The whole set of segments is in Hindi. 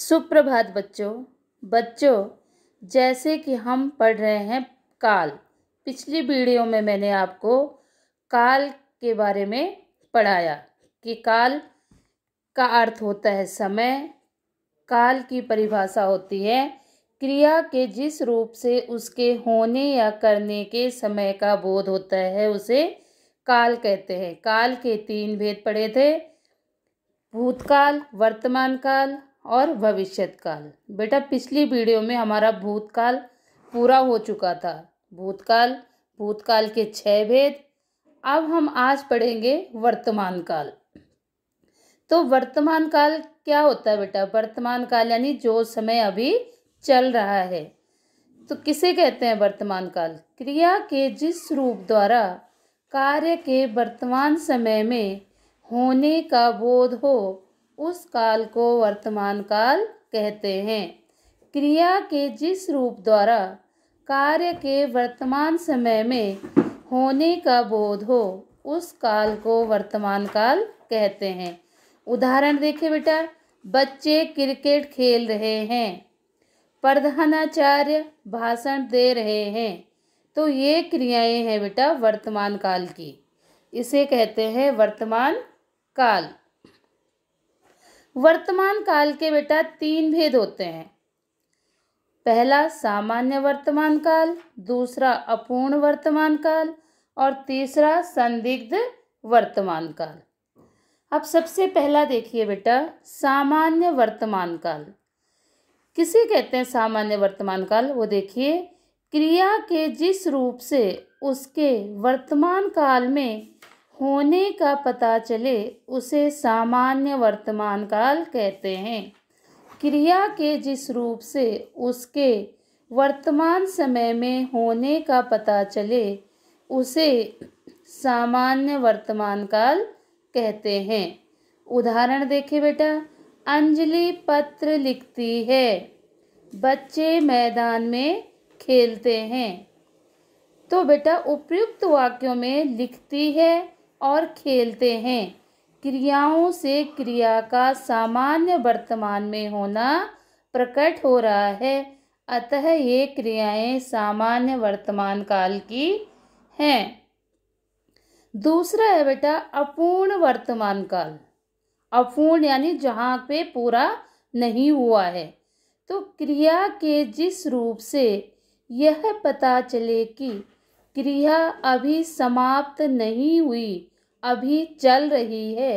सुप्रभात बच्चों बच्चों जैसे कि हम पढ़ रहे हैं काल पिछली वीडियो में मैंने आपको काल के बारे में पढ़ाया कि काल का अर्थ होता है समय काल की परिभाषा होती है क्रिया के जिस रूप से उसके होने या करने के समय का बोध होता है उसे काल कहते हैं काल के तीन भेद पड़े थे भूतकाल वर्तमान काल और काल बेटा पिछली वीडियो में हमारा भूतकाल पूरा हो चुका था भूतकाल भूतकाल के छह भेद अब हम आज पढ़ेंगे वर्तमान काल तो वर्तमान काल क्या होता है बेटा वर्तमान काल यानी जो समय अभी चल रहा है तो किसे कहते हैं वर्तमान काल क्रिया के जिस रूप द्वारा कार्य के वर्तमान समय में होने का बोध हो उस काल को वर्तमान काल कहते हैं क्रिया के जिस रूप द्वारा कार्य के वर्तमान समय में होने का बोध हो उस काल को वर्तमान काल कहते हैं उदाहरण देखें बेटा बच्चे क्रिकेट खेल रहे हैं प्रधानाचार्य भाषण दे रहे हैं तो ये क्रियाएं हैं बेटा वर्तमान काल की इसे कहते हैं वर्तमान काल वर्तमान काल के बेटा तीन भेद होते हैं पहला सामान्य वर्तमान काल दूसरा अपूर्ण वर्तमान काल और तीसरा संदिग्ध वर्तमान काल अब सबसे पहला देखिए बेटा सामान्य वर्तमान काल किसे कहते हैं सामान्य वर्तमान काल वो देखिए क्रिया के जिस रूप से उसके वर्तमान काल में होने का पता चले उसे सामान्य वर्तमान काल कहते हैं क्रिया के जिस रूप से उसके वर्तमान समय में होने का पता चले उसे सामान्य वर्तमान काल कहते हैं उदाहरण देखे बेटा अंजलि पत्र लिखती है बच्चे मैदान में खेलते हैं तो बेटा उपयुक्त वाक्यों में लिखती है और खेलते हैं क्रियाओं से क्रिया का सामान्य वर्तमान में होना प्रकट हो रहा है अतः ये क्रियाएं सामान्य वर्तमान काल की हैं दूसरा है बेटा अपूर्ण वर्तमान काल अपूर्ण यानी जहाँ पे पूरा नहीं हुआ है तो क्रिया के जिस रूप से यह पता चले कि क्रिया अभी समाप्त नहीं हुई अभी चल रही है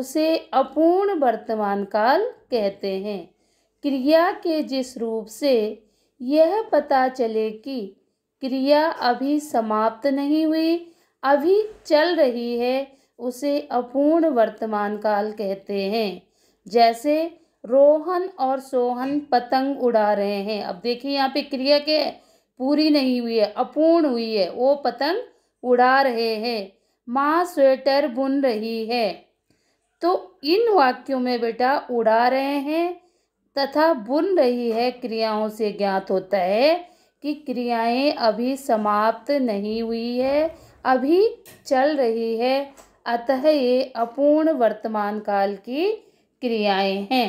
उसे अपूर्ण वर्तमान काल कहते हैं क्रिया के जिस रूप से यह पता चले कि क्रिया अभी समाप्त नहीं हुई अभी चल रही है उसे अपूर्ण वर्तमान काल कहते हैं जैसे रोहन और सोहन पतंग उड़ा रहे हैं अब देखिए यहाँ पे क्रिया के पूरी नहीं हुई है अपूर्ण हुई है वो पतंग उड़ा रहे हैं माँ स्वेटर बुन रही है तो इन वाक्यों में बेटा उड़ा रहे हैं तथा बुन रही है क्रियाओं से ज्ञात होता है कि क्रियाएं अभी समाप्त नहीं हुई है अभी चल रही है अतः ये अपूर्ण वर्तमान काल की क्रियाएं हैं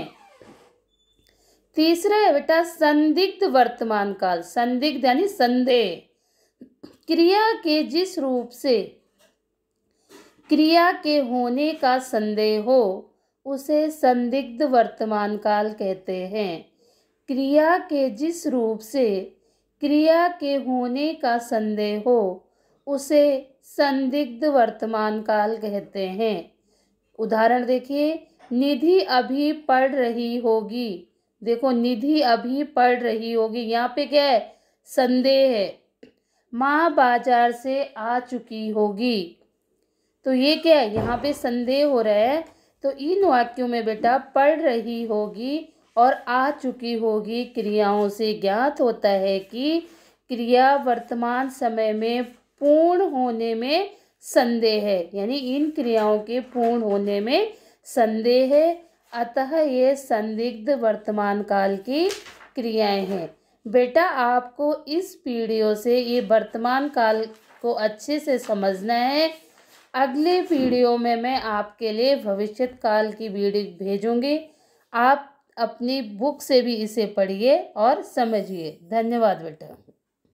तीसरा है बेटा संदिग्ध वर्तमान काल संदिग्ध यानी संदेह क्रिया के जिस रूप से क्रिया के होने का संदेह हो उसे संदिग्ध वर्तमान काल कहते हैं क्रिया के जिस रूप से क्रिया के होने का संदेह हो उसे संदिग्ध वर्तमान काल कहते हैं उदाहरण देखिए निधि अभी पढ़ रही होगी देखो निधि अभी पढ़ रही होगी यहाँ पे क्या है संदेह है माँ बाजार से आ चुकी होगी तो ये क्या है यहाँ पे संदेह हो रहा है तो इन वाक्यों में बेटा पढ़ रही होगी और आ चुकी होगी क्रियाओं से ज्ञात होता है कि क्रिया वर्तमान समय में पूर्ण होने में संदेह है यानी इन क्रियाओं के पूर्ण होने में संदेह है अतः ये संदिग्ध वर्तमान काल की क्रियाएं हैं बेटा आपको इस पीढ़ियों से ये वर्तमान काल को अच्छे से समझना है अगले वीडियो में मैं आपके लिए भविष्य काल की वीडियो भेजूँगी आप अपनी बुक से भी इसे पढ़िए और समझिए धन्यवाद बेटा